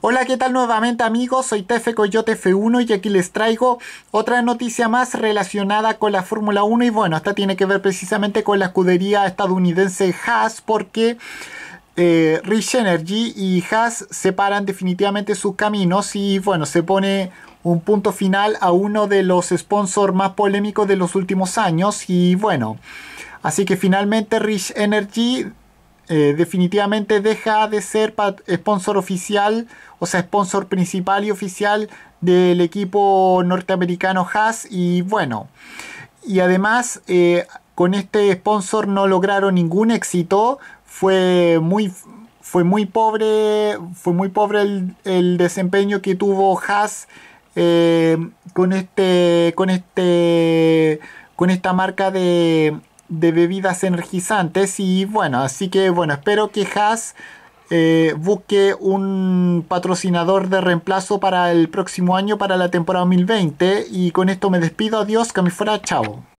Hola, ¿qué tal nuevamente amigos? Soy Tefe Coyote F1 y aquí les traigo otra noticia más relacionada con la Fórmula 1 y bueno, esta tiene que ver precisamente con la escudería estadounidense Haas porque... Eh, Rich Energy y Haas separan definitivamente sus caminos y bueno, se pone un punto final a uno de los sponsors más polémicos de los últimos años y bueno, así que finalmente Rich Energy eh, definitivamente deja de ser sponsor oficial, o sea, sponsor principal y oficial del equipo norteamericano Haas. Y bueno, y además eh, con este sponsor no lograron ningún éxito. Fue muy, fue muy pobre, fue muy pobre el, desempeño que tuvo Haas eh, con este, con este, con esta marca de de bebidas energizantes y bueno, así que bueno, espero que Haas eh, busque un patrocinador de reemplazo para el próximo año, para la temporada 2020 y con esto me despido, adiós, que me fuera, chao.